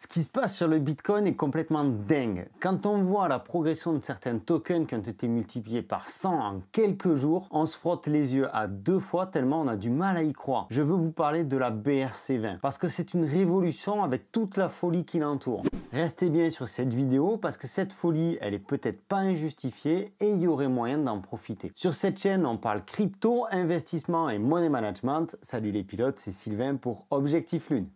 Ce qui se passe sur le Bitcoin est complètement dingue. Quand on voit la progression de certains tokens qui ont été multipliés par 100 en quelques jours, on se frotte les yeux à deux fois tellement on a du mal à y croire. Je veux vous parler de la BRC20 parce que c'est une révolution avec toute la folie qui l'entoure. Restez bien sur cette vidéo parce que cette folie, elle est peut-être pas injustifiée et il y aurait moyen d'en profiter. Sur cette chaîne, on parle crypto, investissement et money management. Salut les pilotes, c'est Sylvain pour Objectif Lune.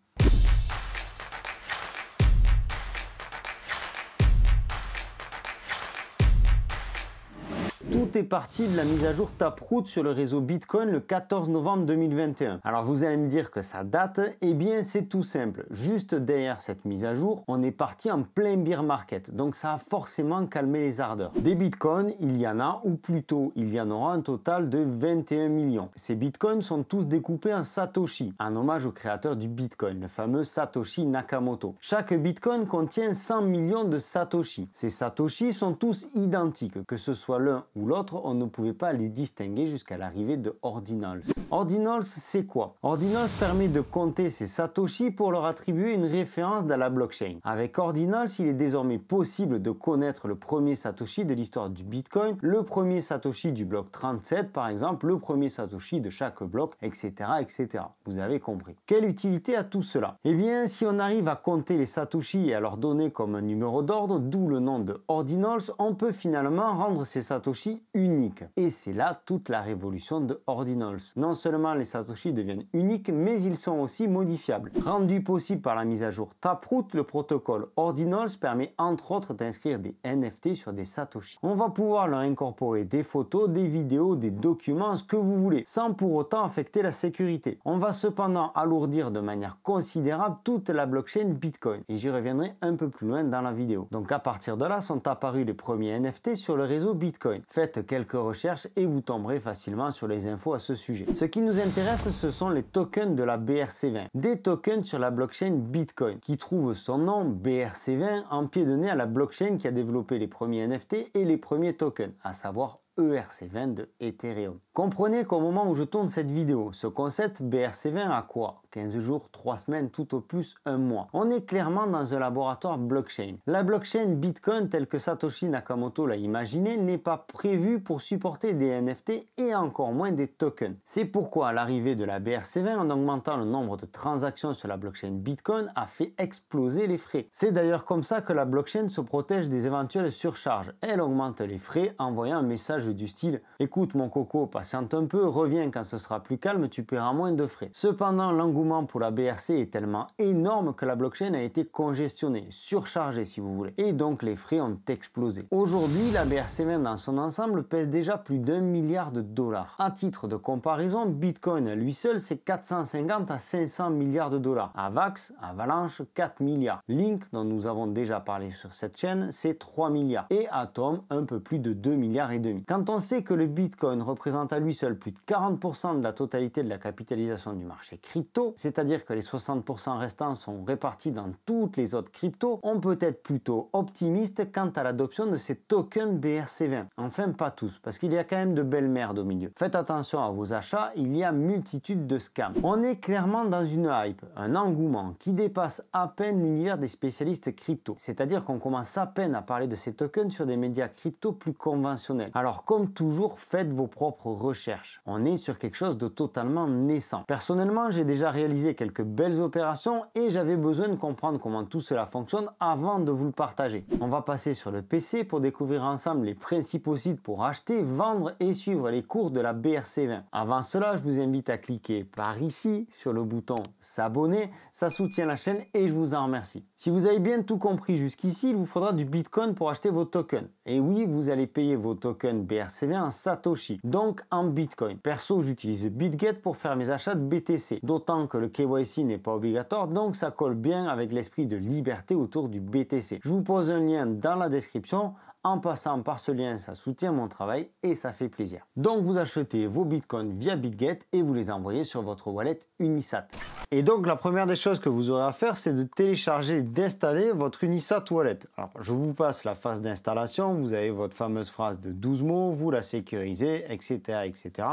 tout est parti de la mise à jour Taproot sur le réseau Bitcoin le 14 novembre 2021. Alors vous allez me dire que ça date, et eh bien c'est tout simple. Juste derrière cette mise à jour, on est parti en plein beer market, donc ça a forcément calmé les ardeurs. Des bitcoins, il y en a, ou plutôt il y en aura un total de 21 millions. Ces bitcoins sont tous découpés en Satoshi, un hommage au créateur du bitcoin, le fameux Satoshi Nakamoto. Chaque bitcoin contient 100 millions de Satoshi. Ces Satoshi sont tous identiques, que ce soit l'un ou l'autre on ne pouvait pas les distinguer jusqu'à l'arrivée de Ordinals. Ordinals, c'est quoi Ordinals permet de compter ces satoshi pour leur attribuer une référence dans la blockchain. Avec Ordinals, il est désormais possible de connaître le premier satoshi de l'histoire du Bitcoin, le premier satoshi du bloc 37 par exemple, le premier satoshi de chaque bloc, etc. etc. Vous avez compris. Quelle utilité a tout cela Eh bien, si on arrive à compter les satoshi et à leur donner comme un numéro d'ordre, d'où le nom de Ordinals, on peut finalement rendre ces satoshi unique. Et c'est là toute la révolution de Ordinals. Non seulement les Satoshi deviennent uniques, mais ils sont aussi modifiables. Rendu possible par la mise à jour Taproot, le protocole Ordinals permet entre autres d'inscrire des NFT sur des Satoshi. On va pouvoir leur incorporer des photos, des vidéos, des documents, ce que vous voulez, sans pour autant affecter la sécurité. On va cependant alourdir de manière considérable toute la blockchain Bitcoin. Et j'y reviendrai un peu plus loin dans la vidéo. Donc à partir de là sont apparus les premiers NFT sur le réseau Bitcoin quelques recherches et vous tomberez facilement sur les infos à ce sujet. Ce qui nous intéresse, ce sont les tokens de la BRC20. Des tokens sur la blockchain Bitcoin qui trouve son nom BRC20 en pied de nez à la blockchain qui a développé les premiers NFT et les premiers tokens, à savoir ERC20 de Ethereum. Comprenez qu'au moment où je tourne cette vidéo, ce concept BRC20 a quoi 15 jours, 3 semaines, tout au plus un mois. On est clairement dans un laboratoire blockchain. La blockchain Bitcoin telle que Satoshi Nakamoto l'a imaginée n'est pas prévue pour supporter des NFT et encore moins des tokens. C'est pourquoi l'arrivée de la BRC20 en augmentant le nombre de transactions sur la blockchain Bitcoin a fait exploser les frais. C'est d'ailleurs comme ça que la blockchain se protège des éventuelles surcharges. Elle augmente les frais en envoyant un message du style Écoute mon coco, patiente un peu, reviens quand ce sera plus calme, tu paieras moins de frais. Cependant, l'engouement pour la BRC est tellement énorme que la blockchain a été congestionnée, surchargée si vous voulez, et donc les frais ont explosé. Aujourd'hui, la BRC même dans son ensemble pèse déjà plus d'un milliard de dollars. À titre de comparaison, Bitcoin lui seul c'est 450 à 500 milliards de dollars. Avax, Avalanche, 4 milliards. Link, dont nous avons déjà parlé sur cette chaîne, c'est 3 milliards. Et Atom, un peu plus de 2 milliards et demi. Quand on sait que le Bitcoin représente à lui seul plus de 40% de la totalité de la capitalisation du marché crypto, c'est-à-dire que les 60% restants sont répartis dans toutes les autres cryptos, on peut être plutôt optimiste quant à l'adoption de ces tokens BRC20. Enfin, pas tous, parce qu'il y a quand même de belles merdes au milieu. Faites attention à vos achats, il y a multitude de scams. On est clairement dans une hype, un engouement qui dépasse à peine l'univers des spécialistes crypto. C'est-à-dire qu'on commence à peine à parler de ces tokens sur des médias crypto plus conventionnels. Alors comme toujours, faites vos propres recherches. On est sur quelque chose de totalement naissant. Personnellement, j'ai déjà réalisé quelques belles opérations et j'avais besoin de comprendre comment tout cela fonctionne avant de vous le partager. On va passer sur le PC pour découvrir ensemble les principaux sites pour acheter, vendre et suivre les cours de la BRC20. Avant cela, je vous invite à cliquer par ici sur le bouton s'abonner. Ça soutient la chaîne et je vous en remercie. Si vous avez bien tout compris jusqu'ici, il vous faudra du Bitcoin pour acheter vos tokens. Et oui, vous allez payer vos tokens RCV en Satoshi, donc en Bitcoin. Perso, j'utilise BitGet pour faire mes achats de BTC, d'autant que le KYC n'est pas obligatoire, donc ça colle bien avec l'esprit de liberté autour du BTC. Je vous pose un lien dans la description en passant par ce lien, ça soutient mon travail et ça fait plaisir. Donc vous achetez vos bitcoins via BitGet et vous les envoyez sur votre wallet Unisat. Et donc la première des choses que vous aurez à faire, c'est de télécharger et d'installer votre Unisat Wallet. Alors je vous passe la phase d'installation, vous avez votre fameuse phrase de 12 mots, vous la sécurisez, etc. etc.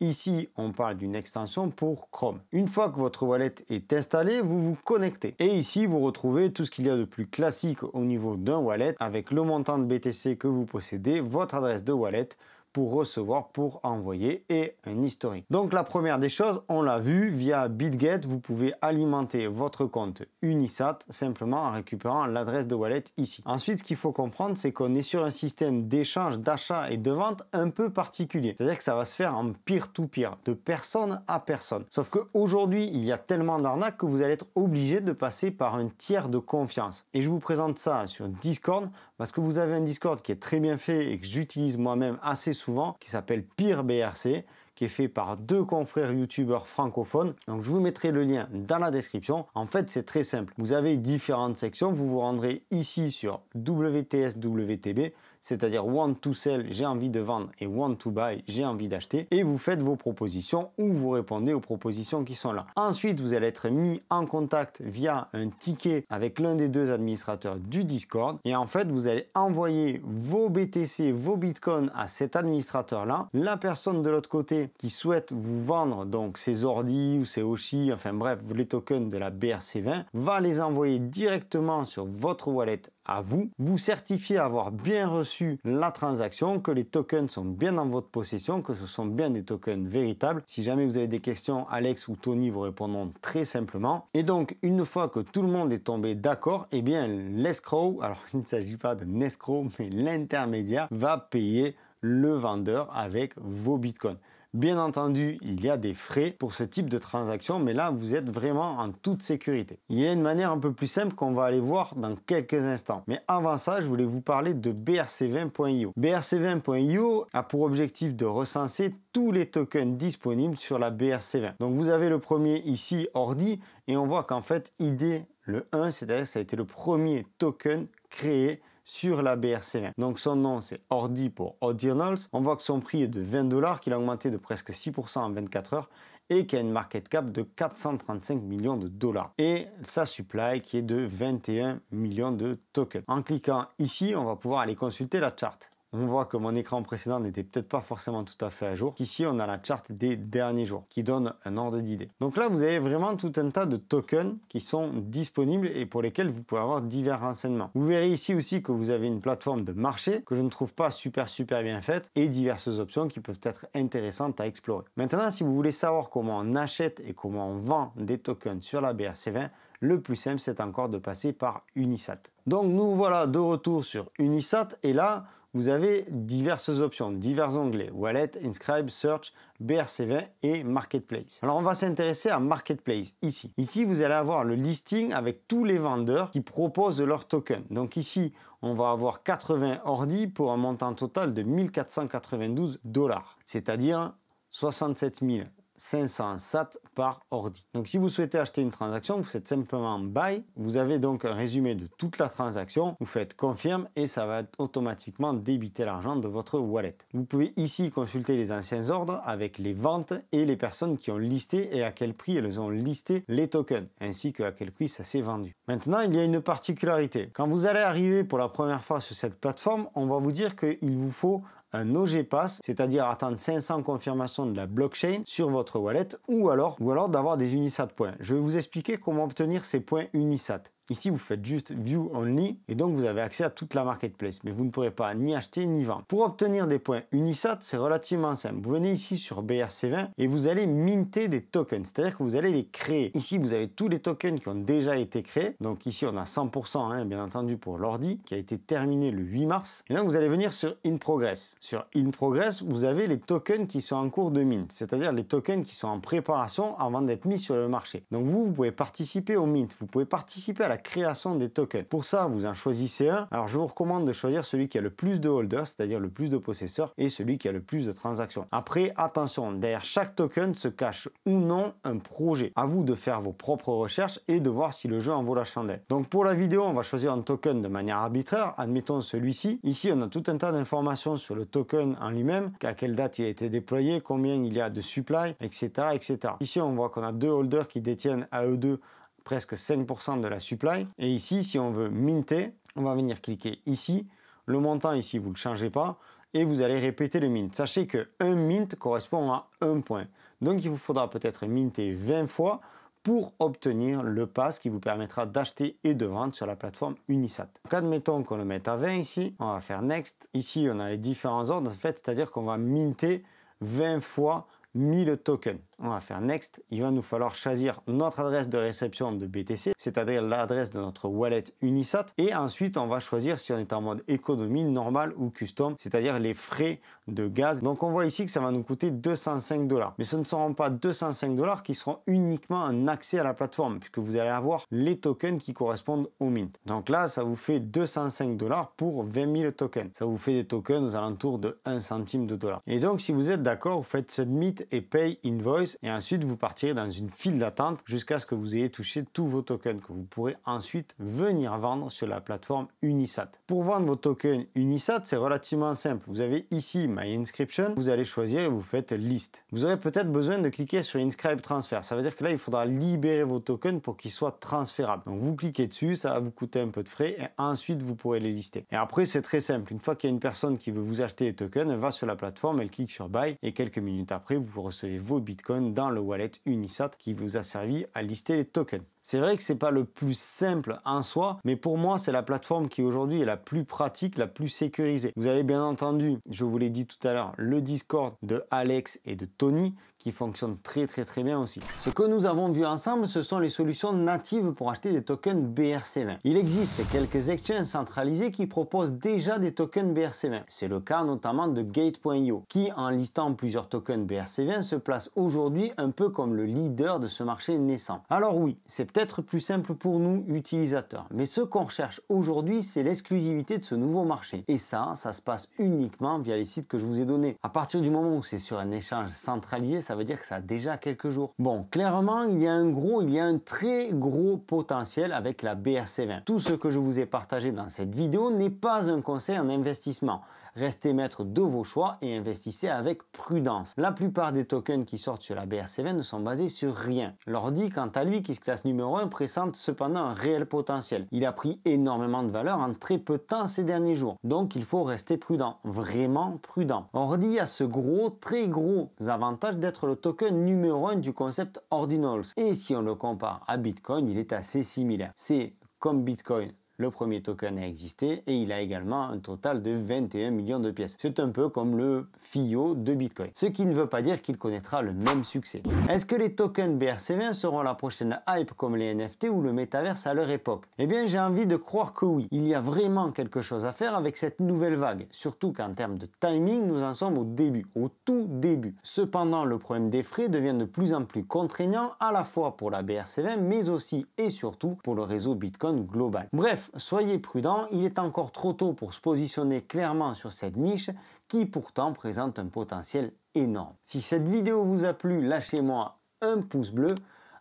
Ici, on parle d'une extension pour Chrome. Une fois que votre wallet est installé, vous vous connectez. Et ici, vous retrouvez tout ce qu'il y a de plus classique au niveau d'un wallet avec le montant de BTC que vous possédez, votre adresse de wallet, pour recevoir, pour envoyer et un historique. Donc la première des choses, on l'a vu, via BitGet, vous pouvez alimenter votre compte Unisat simplement en récupérant l'adresse de wallet ici. Ensuite, ce qu'il faut comprendre, c'est qu'on est sur un système d'échange, d'achat et de vente un peu particulier. C'est-à-dire que ça va se faire en peer-to-peer, de personne à personne. Sauf qu'aujourd'hui, il y a tellement d'arnaques que vous allez être obligé de passer par un tiers de confiance. Et je vous présente ça sur Discord parce que vous avez un Discord qui est très bien fait et que j'utilise moi-même assez souvent souvent, qui s'appelle Pire BRC, qui est fait par deux confrères youtubeurs francophones. Donc je vous mettrai le lien dans la description. En fait, c'est très simple. Vous avez différentes sections. Vous vous rendrez ici sur WTS WTB c'est-à-dire want to sell, j'ai envie de vendre, et want to buy, j'ai envie d'acheter, et vous faites vos propositions ou vous répondez aux propositions qui sont là. Ensuite, vous allez être mis en contact via un ticket avec l'un des deux administrateurs du Discord, et en fait, vous allez envoyer vos BTC, vos bitcoins à cet administrateur-là. La personne de l'autre côté qui souhaite vous vendre donc ses ordi ou ses Oshi, enfin bref, les tokens de la BRC20, va les envoyer directement sur votre wallet à vous, vous certifiez avoir bien reçu la transaction, que les tokens sont bien dans votre possession, que ce sont bien des tokens véritables. Si jamais vous avez des questions, Alex ou Tony vous répondront très simplement. Et donc, une fois que tout le monde est tombé d'accord, et eh bien, l'escrow, alors il ne s'agit pas d'un escrow mais l'intermédiaire va payer le vendeur avec vos bitcoins. Bien entendu, il y a des frais pour ce type de transaction, mais là, vous êtes vraiment en toute sécurité. Il y a une manière un peu plus simple qu'on va aller voir dans quelques instants. Mais avant ça, je voulais vous parler de brc20.io. brc20.io a pour objectif de recenser tous les tokens disponibles sur la BRC20. Donc vous avez le premier ici, Ordi, et on voit qu'en fait, ID, le 1, c'est-à-dire que ça a été le premier token créé sur la BRC20. Donc son nom c'est Ordi pour Ordinals. On voit que son prix est de 20 dollars, qu'il a augmenté de presque 6% en 24 heures et qu'il a une market cap de 435 millions de dollars et sa supply qui est de 21 millions de tokens. En cliquant ici, on va pouvoir aller consulter la charte on voit que mon écran précédent n'était peut-être pas forcément tout à fait à jour. Ici, on a la charte des derniers jours qui donne un ordre d'idée. Donc là, vous avez vraiment tout un tas de tokens qui sont disponibles et pour lesquels vous pouvez avoir divers renseignements. Vous verrez ici aussi que vous avez une plateforme de marché que je ne trouve pas super super bien faite et diverses options qui peuvent être intéressantes à explorer. Maintenant, si vous voulez savoir comment on achète et comment on vend des tokens sur la BRC20, le plus simple, c'est encore de passer par Unisat. Donc nous voilà de retour sur Unisat et là, vous avez diverses options, divers onglets, Wallet, Inscribe, Search, BRC20 et Marketplace. Alors on va s'intéresser à Marketplace ici. Ici, vous allez avoir le listing avec tous les vendeurs qui proposent leurs tokens. Donc ici, on va avoir 80 ordi pour un montant total de 1492 dollars, c'est-à-dire 67 000 500 SAT par ordi. Donc si vous souhaitez acheter une transaction, vous faites simplement buy, vous avez donc un résumé de toute la transaction, vous faites confirme et ça va automatiquement débiter l'argent de votre wallet. Vous pouvez ici consulter les anciens ordres avec les ventes et les personnes qui ont listé et à quel prix elles ont listé les tokens, ainsi que à quel prix ça s'est vendu. Maintenant, il y a une particularité. Quand vous allez arriver pour la première fois sur cette plateforme, on va vous dire qu'il vous faut un Pass, c'est-à-dire attendre 500 confirmations de la blockchain sur votre wallet ou alors, ou alors d'avoir des Unisat points. Je vais vous expliquer comment obtenir ces points Unisat. Ici, vous faites juste View Only et donc vous avez accès à toute la marketplace, mais vous ne pourrez pas ni acheter ni vendre. Pour obtenir des points Unisat, c'est relativement simple. Vous venez ici sur BRC20 et vous allez minter des tokens, c'est-à-dire que vous allez les créer. Ici, vous avez tous les tokens qui ont déjà été créés. Donc ici, on a 100%, hein, bien entendu, pour l'ordi qui a été terminé le 8 mars. Et donc, vous allez venir sur In Progress. Sur In Progress, vous avez les tokens qui sont en cours de mint, c'est-à-dire les tokens qui sont en préparation avant d'être mis sur le marché. Donc vous, vous pouvez participer au mint, vous pouvez participer à la création des tokens. Pour ça, vous en choisissez un. Alors, je vous recommande de choisir celui qui a le plus de holders, c'est-à-dire le plus de possesseurs, et celui qui a le plus de transactions. Après, attention, derrière chaque token se cache ou non un projet. À vous de faire vos propres recherches et de voir si le jeu en vaut la chandelle. Donc, pour la vidéo, on va choisir un token de manière arbitraire. Admettons celui-ci. Ici, on a tout un tas d'informations sur le token en lui-même, qu'à quelle date il a été déployé, combien il y a de supply, etc. etc. Ici, on voit qu'on a deux holders qui détiennent à eux deux presque 5% de la supply. Et ici, si on veut minter, on va venir cliquer ici. Le montant ici, vous ne le changez pas et vous allez répéter le mint. Sachez que un mint correspond à un point. Donc il vous faudra peut-être minter 20 fois pour obtenir le pass qui vous permettra d'acheter et de vendre sur la plateforme Unisat. admettons qu'on le mette à 20 ici, on va faire next. Ici on a les différents ordres en fait, c'est-à-dire qu'on va minter 20 fois 1000 tokens on va faire Next. Il va nous falloir choisir notre adresse de réception de BTC, c'est-à-dire l'adresse de notre wallet Unisat. Et ensuite, on va choisir si on est en mode économie, normal ou custom, c'est-à-dire les frais de gaz. Donc on voit ici que ça va nous coûter 205 dollars. Mais ce ne seront pas 205 dollars qui seront uniquement un accès à la plateforme, puisque vous allez avoir les tokens qui correspondent au mint. Donc là, ça vous fait 205 dollars pour 20 000 tokens. Ça vous fait des tokens aux alentours de 1 centime de dollar. Et donc, si vous êtes d'accord, vous faites submit et pay invoice et ensuite, vous partirez dans une file d'attente jusqu'à ce que vous ayez touché tous vos tokens que vous pourrez ensuite venir vendre sur la plateforme Unisat. Pour vendre vos tokens Unisat, c'est relativement simple. Vous avez ici My Inscription, vous allez choisir et vous faites liste. Vous aurez peut-être besoin de cliquer sur Inscribe Transfer. Ça veut dire que là, il faudra libérer vos tokens pour qu'ils soient transférables. Donc vous cliquez dessus, ça va vous coûter un peu de frais et ensuite vous pourrez les lister. Et après, c'est très simple. Une fois qu'il y a une personne qui veut vous acheter des tokens, elle va sur la plateforme, elle clique sur Buy et quelques minutes après, vous recevez vos bitcoins dans le wallet Unisat qui vous a servi à lister les tokens. C'est vrai que c'est pas le plus simple en soi, mais pour moi, c'est la plateforme qui aujourd'hui est la plus pratique, la plus sécurisée. Vous avez bien entendu, je vous l'ai dit tout à l'heure, le Discord de Alex et de Tony qui fonctionne très très très bien aussi. Ce que nous avons vu ensemble, ce sont les solutions natives pour acheter des tokens BRC20. Il existe quelques exchanges centralisés qui proposent déjà des tokens BRC20. C'est le cas notamment de Gate.io qui, en listant plusieurs tokens BRC20, se place aujourd'hui un peu comme le leader de ce marché naissant. Alors oui, c'est peut-être plus simple pour nous utilisateurs. Mais ce qu'on recherche aujourd'hui, c'est l'exclusivité de ce nouveau marché. Et ça, ça se passe uniquement via les sites que je vous ai donnés. À partir du moment où c'est sur un échange centralisé, ça veut dire que ça a déjà quelques jours. Bon, clairement, il y a un gros, il y a un très gros potentiel avec la BRC20. Tout ce que je vous ai partagé dans cette vidéo n'est pas un conseil en investissement. Restez maître de vos choix et investissez avec prudence. La plupart des tokens qui sortent sur la brc ne sont basés sur rien. L'ordi, quant à lui, qui se classe numéro 1, présente cependant un réel potentiel. Il a pris énormément de valeur en très peu de temps ces derniers jours. Donc il faut rester prudent, vraiment prudent. Ordi a ce gros, très gros avantage d'être le token numéro 1 du concept Ordinals. Et si on le compare à Bitcoin, il est assez similaire. C'est comme Bitcoin, le premier token a existé et il a également un total de 21 millions de pièces. C'est un peu comme le FIO de Bitcoin. Ce qui ne veut pas dire qu'il connaîtra le même succès. Est-ce que les tokens BRC20 seront la prochaine hype comme les NFT ou le Metaverse à leur époque Eh bien, j'ai envie de croire que oui. Il y a vraiment quelque chose à faire avec cette nouvelle vague, surtout qu'en termes de timing, nous en sommes au début, au tout début. Cependant, le problème des frais devient de plus en plus contraignant à la fois pour la BRC20 mais aussi et surtout pour le réseau Bitcoin global. Bref, soyez prudent, il est encore trop tôt pour se positionner clairement sur cette niche qui pourtant présente un potentiel énorme. Si cette vidéo vous a plu, lâchez-moi un pouce bleu.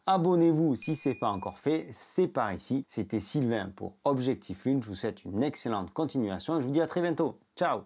Abonnez-vous si ce n'est pas encore fait, c'est par ici. C'était Sylvain pour Objectif Lune, je vous souhaite une excellente continuation et je vous dis à très bientôt. Ciao